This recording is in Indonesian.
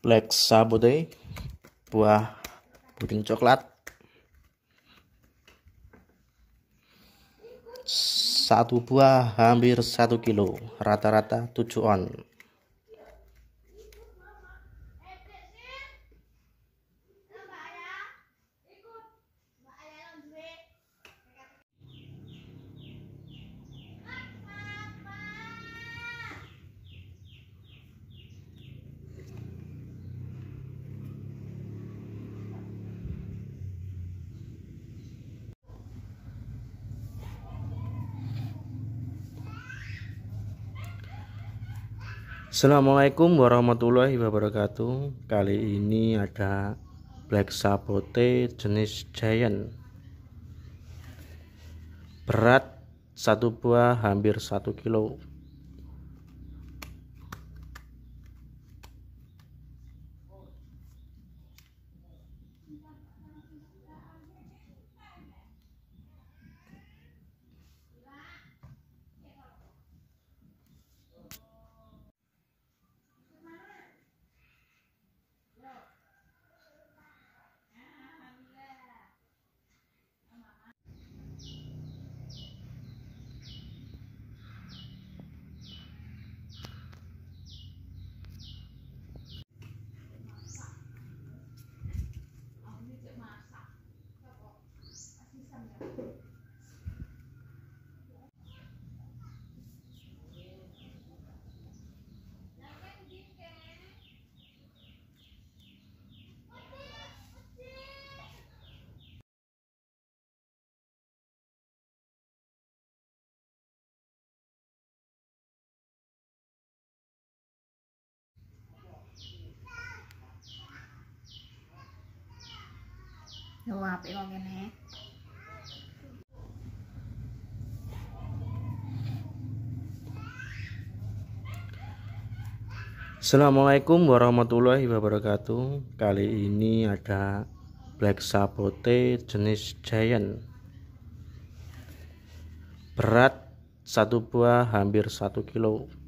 Black Sabote, buah puding coklat, satu buah hampir satu kilo, rata-rata 7 on. Assalamualaikum warahmatullahi wabarakatuh Kali ini ada Black Sabote jenis Giant Berat satu buah hampir satu kilo Assalamualaikum warahmatullahi wabarakatuh. Kali ini ada black sapote jenis giant. Berat satu buah hampir satu kilo.